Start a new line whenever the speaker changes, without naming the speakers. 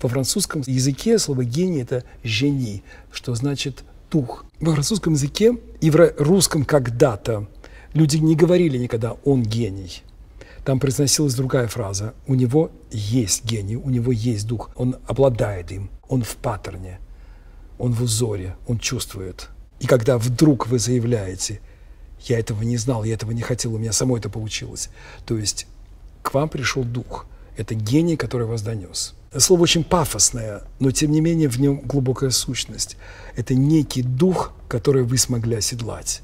По французском языке слово «гений» — это «жени», что значит дух. Во французском языке и в русском когда-то люди не говорили никогда «он гений». Там произносилась другая фраза. У него есть гений, у него есть дух. Он обладает им, он в паттерне, он в узоре, он чувствует. И когда вдруг вы заявляете «я этого не знал, я этого не хотел, у меня само это получилось», то есть к вам пришел дух. Это гений, который вас донес. Слово очень пафосное, но тем не менее в нем глубокая сущность. Это некий дух, который вы смогли оседлать.